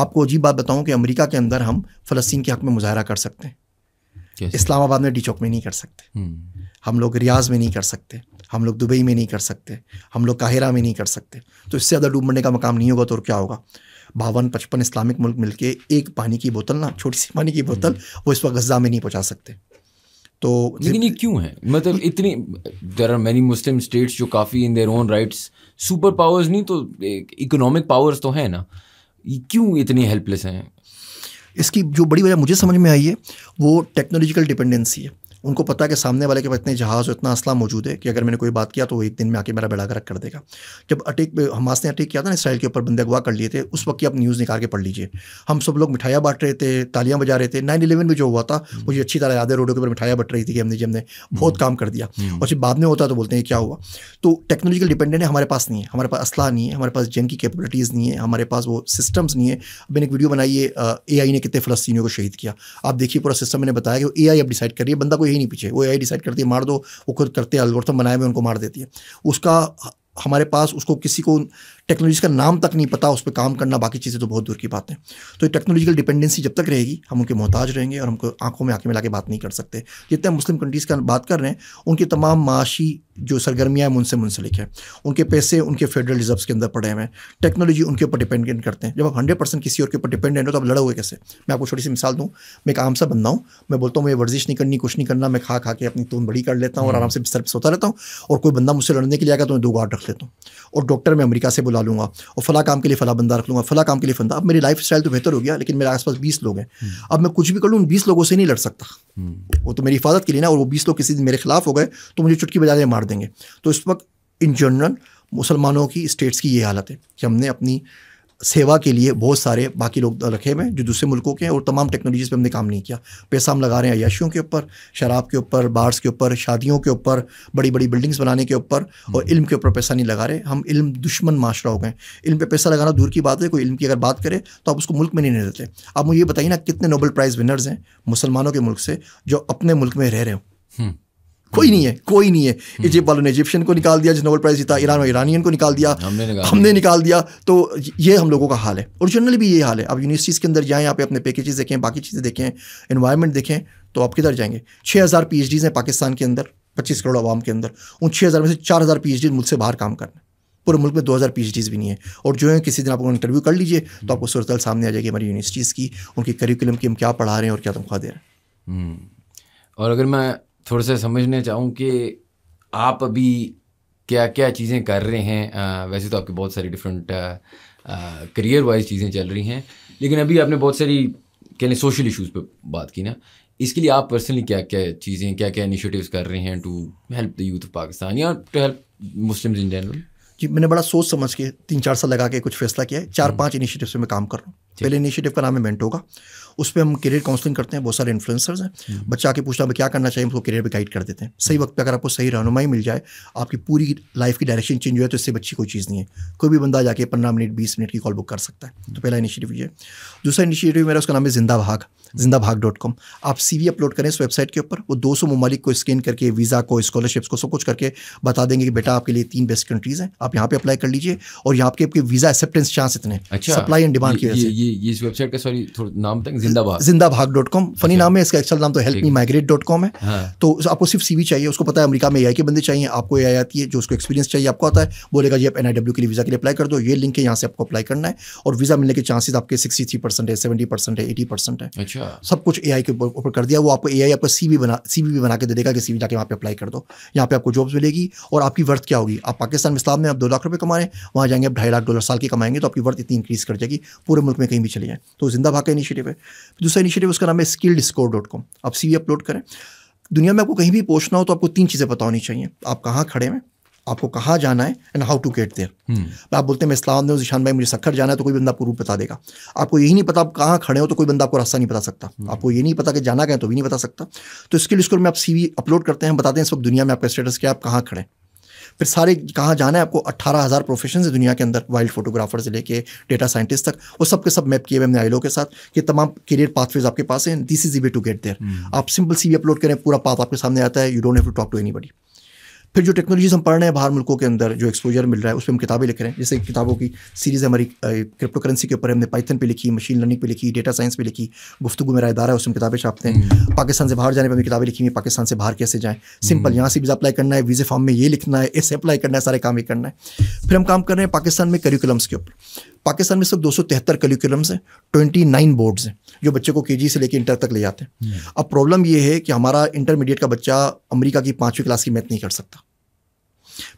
आपको अजीब बात बताऊँ कि अमरीका के अंदर हम फ़लस्तीन के हक़ में मुजाहरा कर सकते हैं इस्लामाबाद में डी चौक में नहीं कर सकते हम्म। हम लोग रियाज में नहीं कर सकते हम लोग दुबई में नहीं कर सकते हम लोग काहिरा में नहीं कर सकते तो इससे ज़्यादा डूब मरने का मकाम नहीं होगा तो और क्या होगा बावन पचपन इस्लामिक मुल्क मिल एक पानी की बोतल ना छोटी सी पानी की बोतल हम्म। वो इस वक्त गजा में नहीं पहुँचा सकते तो लेकिन ये क्यों है मतलब इतनी देर आर मैनी मुस्लिम स्टेट्स जो काफ़ी in their own rights superpowers नहीं तो इकोनॉमिक पावर्स तो हैं ना क्यों इतनी हेल्पलेस हैं इसकी जो बड़ी वजह मुझे समझ में आई है वो टेक्नोलॉजिकल डिपेंडेंसी है उनको पता है कि सामने वाले के पास इतने जहाज़ और इतना असला मौजूद है कि अगर मैंने कोई बात किया तो वो एक दिन में आके मेरा बेड़ा गर्क कर देगा जब अटैक हमास ने अटैक किया था ना इसराइल के ऊपर बंदे अगवा कर लिए थे उस वक्त की आप न्यूज़ निकाल के पढ़ लीजिए हम सब लोग मिठाइयाँ बांट रहे थे तालियाँ बजा रहे थे नाइन इलेवन में जो हुआ था मुझे हम्म। अच्छी तरह याद है रोडों के ऊपर मिठाइयाँ बट रही थी कि हमने जब हम्म। बहुत काम कर दिया हम्म। और जब बाद में होता तो बोलते हैं क्या हुआ तो टेक्नोलॉजिकल डिपेंडेंट है हमारे पास नहीं है हमारे पास असला नहीं है हमारे पास जंग की कैपेबिलिटीज़ नहीं है हमारे पास वो सिस्टम्स नहीं है मैंने एक वीडियो बनाई है ए ने कितने फ़लस्तियों को शहीद किया आप देखिए पूरा सिस्टम मैंने बताया कि ए अब डिसाइड करिए बंदा कोई यही नहीं पीछे वो यही डिसाइड करती है मार दो वो खुद करते हैं अलगोर्थम बनाए हुए उनको मार देती है उसका हमारे पास उसको किसी को टेक्नोलॉजी का नाम तक नहीं पता उस पर काम करना बाकी चीज़ें तो बहुत दूर की बात है तो ये टेक्नोलॉजिकल डिपेंडेंसी जब तक रहेगी हम उनके मोहताज रहेंगे और हमको आंखों में आंखें मिला के बात नहीं कर सकते जितने मुस्लिम कंट्रीज़ का बात कर रहे हैं उनकी तमाम माशी जो सरगर्मियाँ हैं उनसे मुंसलिक है उनके पैसे उनके फेडरल रिजर्व के अंदर पड़े हुए हैं टेक्नोलॉजी उनके ऊपर डिपेंडेंट करते हैं जब आप हंड्रेड परसेंट किसी और के ऊपर डिपेंडेंट हो तो आप लड़ोगे कैसे मैं आपको छोटी सी मिसाल दूँ मैं एक आम सा बंदा हूँ मैं बोलता हूँ मैं वर्जिश नहीं करनी कुछ नहीं करना मैं खा खा के अपनी तून बड़ी कर लेता हूँ और हम्म। आराम से बिस्तर पर सोता रहता हूँ और कोई बंदा मुझसे लड़ने के लिए आएगा तो मैं दो गार्ड रख लेता हूँ और डॉक्टर मैं अमरीका से बुला बुला लूँगा और फला काम के लिए फला बंदा रख लूँगा फला काम के लिए फंदा अब मेरी लाइफ स्टाइल तो बेहतर हो गया लेकिन मेरे आसपास बीस लोग हैं हम्म। अब मैं कुछ भी कर लूँ उन बीस लोगों से नहीं लड़ सकता हम्म। वो तो मेरी हिफाजत के लिए ना और वो बीस लोग किसी दिन मेरे खिलाफ हो गए तो मुझे चुटकी बजाने मार देंगे तो इस वक्त इन जनरल मुसलमानों की स्टेट्स की ये हालत है कि हमने अपनी सेवा के लिए बहुत सारे बाकी लोग रखे हुए हैं जो दूसरे मुल्कों के हैं और तमाम टेक्नोलॉजीज़ पे हमने काम नहीं किया पैसा हम लगा रहे हैं अयाशियों के ऊपर शराब के ऊपर बार्स के ऊपर शादियों के ऊपर बड़ी बड़ी बिल्डिंग्स बनाने के ऊपर और हम्म। इल्म के ऊपर पैसा नहीं लगा रहे हम इल्म दुश्मन माशरा हो गए इल्म पर पैसा लगाना दूर की बात है कोई इल्म की अगर बात करे तो आप उसको मुल्क में नहीं रह देते आप मुझे ये बताइए ना कितने नोबल प्राइज़ विनर्स हैं मुसलमानों के मुल्क से जो अपने मुल्क में रह रहे हो हम्म। कोई नहीं है कोई नहीं है हम्म। इजिप्ट वालों ने इजिप्शियन को निकाल दिया जिस नोबल प्राइज़ जीता ईरान और ईरानियन को निकाल दिया हमने निकाल, हमने निकाल दिया तो ये हम लोगों का हाल है और जनरली भी ये हाल है आप यूनिवर्सिटीज़ के अंदर जाएँ आप अपने पैकेजेस देखें बाकी चीज़ें देखें इन्वायरमेंट देखें तो आप किधर जाएंगे छः हज़ार पी एच डीज़ हैं पाकिस्तान के अंदर पच्चीस करोड़ आवाम के अंदर उन छः हज़ार में से चार हज़ार पी एच डी मुल्क से बाहर काम करना पूरे मुल्क में दो हज़ार भी नहीं है और जो है किसी दिन आप इंटरव्यू कर लीजिए तो आपको सूरत सामने आ जाएगी हमारी यूनिवर्सिटीज़ की उनकी करिकुलम की हम क्या पढ़ा रहे हैं और क्या तनख्वाह दे रहे हैं हम्म। और अगर मैं थोड़े से समझना चाहूँ कि आप अभी क्या क्या चीज़ें कर रहे हैं आ, वैसे तो आपकी बहुत सारी डिफरेंट करियर वाइज चीज़ें चल रही हैं लेकिन अभी आपने बहुत सारी कह लें सोशल इशूज़ पर बात की ना इसके लिए आप पर्सनली क्या क्या चीज़ें क्या क्या इनिशिएटिव्स कर रहे हैं to help the youth of Pakistan या to help Muslim in general जी मैंने बड़ा सोच समझ के तीन चार साल लगा के कुछ फैसला किया है चार हम्म। पांच इनिशिएटिव से मैं काम कर रहा हूँ पहले इनिशिएटिव का नाम है मेंटो का उस पर हम करियर काउंसलिंग करते हैं बहुत सारे इन्फ्लुएंसर्स हैं हम्म। बच्चा आके पूछता है क्या करना चाहिए उसको करियर पर गाइड कर देते हैं सही वक्त पर अगर आपको सही रहनुमाई मिल जाए आपकी पूरी लाइफ की डायरेक्शन चेंज हो जाए तो इससे बच्ची कोई चीज़ नहीं है कोई भी बंदा जाके पंद्रह मिनट बीस मिनट की कॉल बुक कर सकता है तो पहला इनिशिएटिव ये दूसरा इनिशिएटिव मेरा उसका नाम है जिंदा भाग जिंदा भाग डॉट कॉम आप सी अपलोड करें इस वेबसाइट के ऊपर वो दो सौ ममालिक को स्कैन करके वीज़ा को स्कॉलरशिप्स को सब कुछ करके बता देंगे कि बेटा आपके लिए तीन बेस्ट कंट्रीज़ हैं आप यहाँ पे अप्लाई कर लीजिए और यहाँ पे आपके वीज़ा एक्सेप्टेंस चांस इतने अच्छा सप्लाई एंड डिमांड की वजह से इस वेबसाइट का सॉरी नाम तक जिंदा भाग जिंदा भाग डॉट कॉम फनी नाम है इसका एक्चुअल नाम तो help me migrate dot com है हाँ। तो आपको सिर्फ वी चाहिए उसको पता है अमरीका में ए के बंदे चाहिए आपको ए आती है जो उसको एक्सपीरियंस चाहिए आपको आता है बोलेगा जी आप एन के लिए वीज़ा के लिए अप्लाई कर दो ये लिंक है यहाँ से आपको अप्लाई करना है और वीज़ा मिलने के चांसेस आपके सिक्सटी थ्री परसेंट है सेवेंटी परसेंट है एटी परसेंट है अच्छा सब कुछ ए के ऊपर कर दिया वो आपको ए आपका सी भी बना सी भी बना के दे देगा कि सी जाके वहाँ पे अप्लाई कर दो यहाँ पे आपको जॉब्स मिलेगी और आपकी वर्थ क्या होगी आप पाकिस्तान में इस्लाम में आप दो लाख रुपये कमा रहे हैं वहाँ जाएंगे आप ढाई लाख डॉलर साल की कमाएंगे तो आपकी वर्थ इतनी इंक्रीज़ कर जाएगी पूरे मुल्क में कहीं भी चले जाएँ तो जिंदा भाग का इनिशिएटिव है दूसरा इनिशिएटिव उसका नाम है स्किल स्कोर डॉट कॉम आप सी अपलोड करें दुनिया में आपको कहीं भी पहुँचना हो तो आपको तीन चीज़ें पता होनी चाहिए आप कहाँ खड़े हैं आपको कहाँ जाना है and how to get there आप बोलते हैं मैं इस्लामाबाद में ईशान भाई मुझे सखर जाना है तो कोई बंदा आपको रूप बता देगा आपको यही नहीं पता आप कहाँ खड़े हो तो कोई बंदा आपको रास्ता नहीं बता सकता हम्म। आपको ये नहीं पता कि जाना कहें तो भी नहीं बता सकता तो इसके लिए स्कूल में आप सी अपलोड करते हैं बताते हैं इस वक्त दुनिया में आपका स्टेटस क्या आप कहाँ खड़े फिर सारे कहाँ जाना है आपको अट्ठारह हज़ार प्रोफेशन है दुनिया के अंदर वाइल्ड फोटोग्राफर से लेके डेटा साइंटिस्ट तक वो सब के सब मैप किए हुए हमने आइलो के साथ कि तमाम करियर पाथवेज आपके पास हैं this is the way to get there आप सिंपल सी अपलोड करें पूरा पाथ आपके सामने आता है you don't have to talk to any फिर जो टेक्नोलॉजीज हम पढ़ रहे हैं बाहर मुल्कों के अंदर जो एक्सपोजर मिल रहा है उस पर हम किताबें लिख रहे हैं जैसे किताबों की सीरीज़ हमारी क्रिप्टो करेंसी के ऊपर हमने पाइथन पे लिखी मशीन लर्निंग पे लिखी डेटा साइंस पे लिखी गुफ्तु मेरा इदारा है उसमें किताबें छापते हम्म। हैं पाकिस्तान से बाहर जाने पर हमें किताबें लिखी हुई पाकिस्तान से बाहर कैसे जाएँ सिंपल हम्म। यहाँ से वीज़ा अप्लाई करना है वीज़े फॉर्म में ये लिखना है इससे अप्लाई करना है सारे काम ये करना है फिर हम काम कर रहे हैं पाकिस्तान में करिकुलम्स के ऊपर पाकिस्तान में सिर्फ दो सौ तिहत्तर करिकुलम्स हैं ट्वेंटी नाइन बोर्ड्स हैं जो बच्चे को के से लेकर इंटर तक ले जाते हैं हम्म। अब प्रॉब्लम यह है कि हमारा इंटरमीडिएट का बच्चा अमरीका की पाँचवीं क्लास की मैथ नहीं कर सकता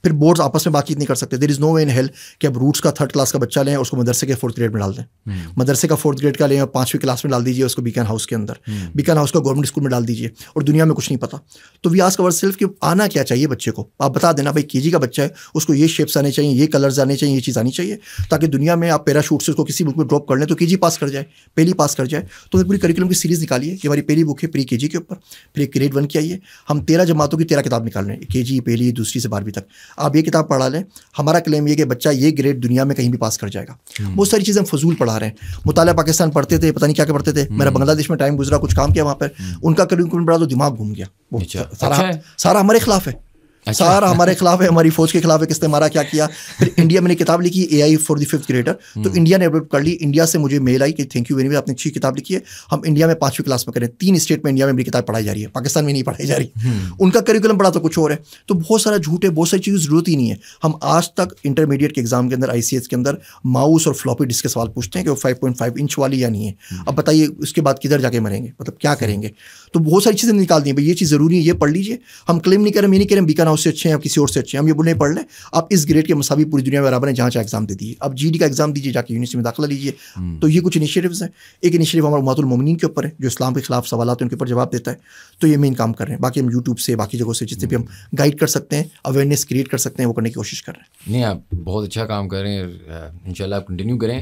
फिर बोर्ड्स आपस में बातचीत नहीं कर सकते there is no way in health कि अब रूट्स का थर्ड क्लास का बच्चा लें उसको मदरसे के फोर्थ ग्रेड में डाल दें हम्म। मदरसे का फोर्थ ग्रेड का लें और पाँचवीं क्लास में डाल दीजिए उसको बीकान हाउस के अंदर बीकान हाउस का गवर्नमेंट स्कूल में डाल दीजिए और दुनिया में कुछ नहीं पता तो वी आज कवर सेल्फ कि आना क्या चाहिए बच्चे को आप बता देना भाई के का बच्चा है उसको ये शेप्स आने चाहिए ये कलर्स आने चाहिए ये चीज़ आनी चाहिए ताकि दुनिया में आप पैराशूट से उसको किसी बुक में ड्रॉप कर लें तो के पास कर जाए पहली पास कर जाए तो फिर पूरी करिकुलम की सीरीज़ निकालिए कि हमारी पहली बुक है प्री के के ऊपर फिर एक ग्रेड वन की आइए हम तेरह जमातों की तेरह किताब निकाल रहे हैं के जी पहली दूसरी से बारहवीं तक आप ये किताब पढ़ा लें हमारा क्लेम ये कि बच्चा ये ग्रेड दुनिया में कहीं भी पास कर जाएगा हम्म। वो सारी चीज़ें हम फजूल पढ़ा रहे हैं मुताला पाकिस्तान पढ़ते थे पता नहीं क्या क्या पढ़ते थे मेरा हम्म। बांग्लादेश में टाइम गुजरा कुछ काम किया वहाँ पर हम्म। उनका करिकुलम बड़ा तो दिमाग घूम गया अच्छा। सारा अच्छा। सारा हमारे खिलाफ है अच्छा। सारा हमारे खिलाफ है हमारी फौज के खिलाफ है किसने मारा क्या किया फिर इंडिया मैंने किताब लिखी A I for the fifth greater तो इंडिया हम्म। ने अडोप्ट कर ली इंडिया से मुझे मेल आई कि थैंक यू वेरी मच आपने अच्छी किताब लिखी है हम इंडिया में पांचवी क्लास में करें तीन स्टेट में इंडिया में मेरी किताब पढ़ाई जा रही है पाकिस्तान में नहीं पढ़ाई जा रही हम्म। उनका करिकुलम पढ़ा तो कुछ और है तो बहुत सारा झूठ है बहुत सारी चीज़ जरूरत ही नहीं है हम आज तक इंटरमीडिएट के एग्जाम के अंदर आई के अंदर माउस और फ्लॉपी डिस्क के सवाल पूछते हैं कि वो फाइव इंच वाली या नहीं है हम्म। अब बताइए उसके बाद किधर जाके मरेंगे मतलब क्या करेंगे तो बहुत सारी चीज़ें निकाल दी भाई ये चीज़ जरूरी है ये पढ़ लीजिए हम क्लेम नहीं करें मैं नहीं करें बीकाना ना उससे अच्छे हैं आप किसी और से अच्छे हैं हम ये बोले पढ़ लें आप इस ग्रेड के मसावी पूरी दुनिया में बराबर हैं जहाँ चाहे एग्जाम दे दिए आप जी का एग्जाम दीजिए जाकर यूनिवर्सिटी में दाखिला लीजिए हम्म। तो ये कुछ इनिशियेटिव हैं एक इनिशियेटिव हमारे मातुल उमातुलमोमिन के ऊपर है जो इस्लाम के खिलाफ सवाल आते हैं उनके ऊपर जवाब देता है तो ये मेन काम कर रहे हैं बाकी हम यूट्यूब से बाकी जगहों से जितने भी हम गाइड हम्म। कर सकते हैं अवेयरनेस क्रिएट कर सकते हैं वो करने की कोशिश कर रहे हैं नहीं आप बहुत अच्छा काम कर रहे हैं इन आप कंटिन्यू करें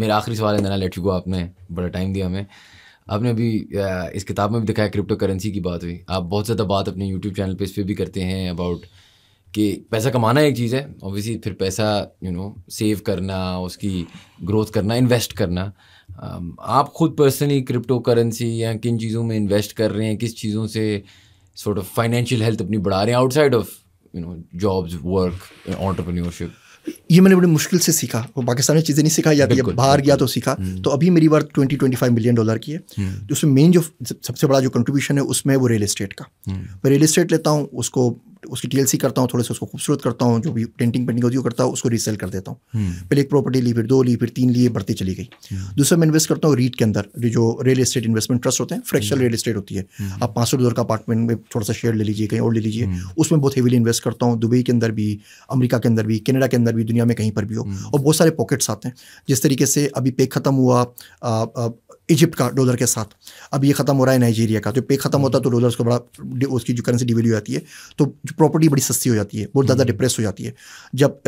मेरा आखिरी सवाल है लेट यू गो आपने बड़ा टाइम दिया हमें आपने अभी इस किताब में भी दिखाया क्रिप्टो करेंसी की बात हुई आप बहुत ज़्यादा बात अपने यूट्यूब चैनल पर इस पर भी करते हैं अबाउट कि पैसा कमाना एक चीज़ है ओबियसली फिर पैसा यू नो सेव करना उसकी ग्रोथ करना इन्वेस्ट करना आप खुद पर्सनली क्रिप्टो करेंसी या किन चीज़ों में इन्वेस्ट कर रहे हैं किस चीज़ों से सॉर्ट ऑफ फाइनेंशियल हेल्थ अपनी बढ़ा रहे हैं outside of you know jobs work entrepreneurship ये मैंने बड़ी मुश्किल से सीखा वो पाकिस्तान में चीज़ें नहीं सिखाई जाती बाहर गया तो सीखा हम्म। तो अभी मेरी बार twenty twenty five million dollar की है हम्म। तो उसमें मेन जो सबसे बड़ा जो कंट्रीब्यूशन है उसमें वो रियल इस्टेट का हम्म। मैं रियल इस्टेट लेता हूँ उसको उसकी टीएलसी करता हूँ थोड़े से उसको खूबसूरत करता हूँ जो भी पेंटिंग पेंटिंग होती है करता हूँ उसको रीसेल कर देता हूँ हम्म। पहले एक प्रॉपर्टी ली फिर दो ली फिर तीन लिए बढ़ती चली गई हम्म। दूसरा मैं इन्वेस्ट करता हूँ रीट के अंदर जो रियल इस्टेट इन्वेस्टमेंट ट्रस्ट होते हैं फ्रेक्शल रियल इस्टेट होती है हम्म। आप पाँच सौ डॉलर का अपार्टमेंट में थोड़ा सा शेयर ले लीजिए कहीं और ले लीजिए उसमें बहुत हेवीली इन्वेस्ट करता हूँ दुबई के अंदर भी अमरीका के अंदर भी कनाडा के अंदर भी दुनिया में कहीं पर भी हो और बहुत सारे पॉकेट्स आते हैं जिस तरीके से अभी पे खत्म हुआ इजिप्ट का डॉलर के साथ अब ये ख़त्म हो रहा है नाइजीरिया का तो पे ख़त्म होता है तो डॉलर को बड़ा उसकी जो करेंसी डिवेल्यू जाती है तो जो प्रॉपर्टी बड़ी सस्ती हो जाती है बहुत ज़्यादा हम्म। डिप्रेस हो जाती है जब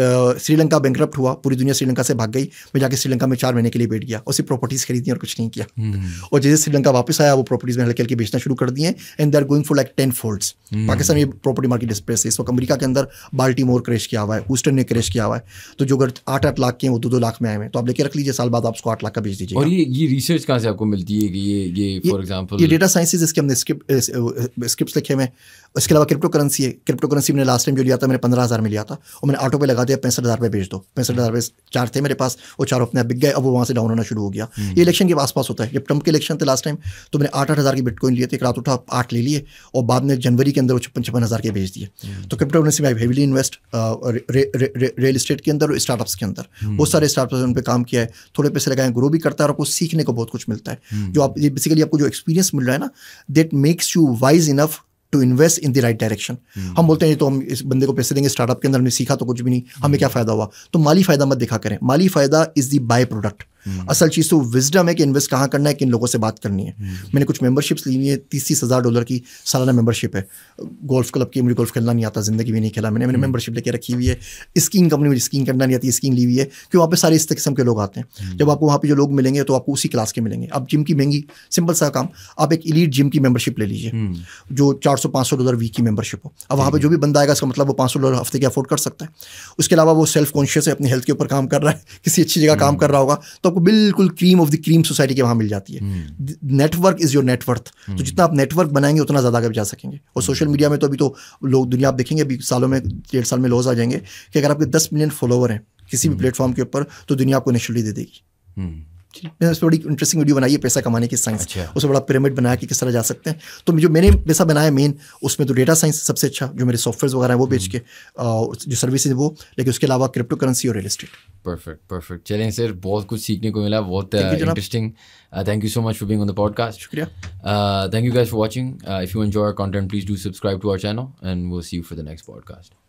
श्रीलंका बैंक्रप्ट हुआ पूरी दुनिया श्रीलंका से भाग गई मैं जाकर श्रीलंका में चार महीने के लिए बैठ गया और प्रॉपर्टीज़ खरीदी और कुछ नहीं किया हम्म। और जैसे श्रीलंका वापस आया वो प्रॉपर्टीज़ में हल्के हल्के बेचना शुरू कर दिए and they are going for like ten folds Pakistan में प्रॉपर्टी मार्केट डिस्प्रेस है इस वक्त अमरीका के अंदर बाल्टी मोर क्रैश किया हुआ है ऊस्टन ने क्रैश किया हुआ है तो जो अगर आठ आठ लाख के हैं वो दो दो लाख में आए हैं तो आप लेके रख लीजिए साल बाद आप उसको आठ लाख का बेच दीजिए और ये ये रिसर्च कहाँ से आपको मिलती है कि ये ये फॉर एग्जांपल ये डेटा साइंस इसके हमने स्क्रिप्ट स्क्रिप्ट लिखे हुए इसके अलावा क्रिप्टो करेंसी है क्रिप्टो करेंसी मैंने लास्ट टाइम जो लिया था मैंने पंद्रह हज़ार में लिया था और मैंने ऑटो पे लगा दिया पैंसठ हज़ार रुपये भेज दो पैंसठ हज़ार रुपये चार थे मेरे पास वो चारों अपने बिक गए अब वो वहाँ से डाउन होना शुरू हो गया हम्म। ये इलेक्शन के आसपास होता है जब ट्रंप के इलेक्शन थे लास्ट टाइम तो मैंने आठ आठ हज़ार की बिटकॉइन लिए थे एक रात उठा आठ ले लिए और बाद में जनवरी के अंदर वो छप्पन छप्पन हज़ार के भेज दिए हम्म। तो क्रिप्टो करेंसी में हेवीली इन्वेस्ट रियल इस्टेट के अंदर और स्टार्टअप्स के अंदर हम्म। बहुत सारे स्टार्टअप्स उन पर काम किया है थोड़े पैसे लगाए ग्रो भी करता है और कुछ सीखने को बहुत कुछ मिलता है मिलता है हम्म। जो आप बेसिकली आपको जो एक्सपीरियंस मिल रहा है ना that makes you wise enough to invest in the right direction हम बोलते हैं तो हम इस बंदे को पैसे देंगे स्टार्टअप के अंदर हमने सीखा तो कुछ भी नहीं हमें हम्म। क्या फ़ायदा हुआ तो माली फ़ायदा मत देखा करें माली फ़ायदा इज़ द बाय प्रोडक्ट हम्म। असल चीज़ तो विजडम है कि इन्वेस्ट कहाँ करना है किन लोगों से बात करनी है हम्म। मैंने कुछ मेंबरशिप्स ली हुई है तीस तीस हज़ार डॉलर की सालाना मेंबरशिप है गोल्फ क्लब की मुझे गोल्फ खेलना नहीं आता ज़िंदगी में नहीं खेला मैंने मैंने मेंबरशिप हम्म। लेके रखी हुई है स्कीइंग कंपनी मुझे स्कीइंग करना नहीं आती स्कीइंग ली हुई है क्योंकि वहाँ पर सारे इस किस्म के लोग आते हैं जब आपको वहाँ पर जो लोग मिलेंगे तो आपको उसी क्लास के मिलेंगे आप जिम की महंगी सिंपल सा काम आप एक इलीट जिम की मेंबरशिप ले लीजिए जो चार सौ पाँच सौ डॉलर वीक की मेंबरशिप हो अब वहाँ पर जो भी बंदा आएगा इसका मतलब वो पाँच सौ डॉलर हफ्ते के अफोर्ड कर सकता है उसके अलावा वो सेल्फ कॉन्शियस है अपनी हेल्थ के ऊपर काम कर रहा है किसी अच्छी जगह काम कर रहा होगा तो आपको बिल्कुल cream of the cream society के वहाँ मिल जाती है नेटवर्क इज़ योर नेटवर्थ तो हम्म। जितना आप नेटवर्क बनाएंगे उतना ज़्यादा आगे जा सकेंगे और सोशल मीडिया में तो अभी तो लोग दुनिया आप देखेंगे अभी सालों में डेढ़ साल में लॉज आ जाएंगे कि अगर आपके दस मिलियन फॉलोवर हैं किसी भी प्लेटफॉर्म हम्म। के ऊपर तो दुनिया आपको नेचुरली दे देगी हम्म। मैंने बड़ी इंटरेस्टिंग वीडियो बनाई है पैसा कमाने की साइंस अच्छा। उसमें बड़ा पिरामिड बनाया कि किस तरह जा सकते हैं तो जो मैंने पैसा बनाया मेन उसमें तो डेटा साइंस सबसे अच्छा जो मेरे सॉफ्टवेयर वगैरह हैं वो बेच हम्म। के जो सर्विस वो लेकिन उसके अलावा क्रिप्टो करेंसी और रियल स्टेट परफेक्ट परफेक्ट चलें सर बहुत कुछ सीखने को मिला बहुत interesting thank you so much for being on the podcast शुक्रिया thank you guys for watching if you enjoy our content please do subscribe to our channel and we will see you for the next podcast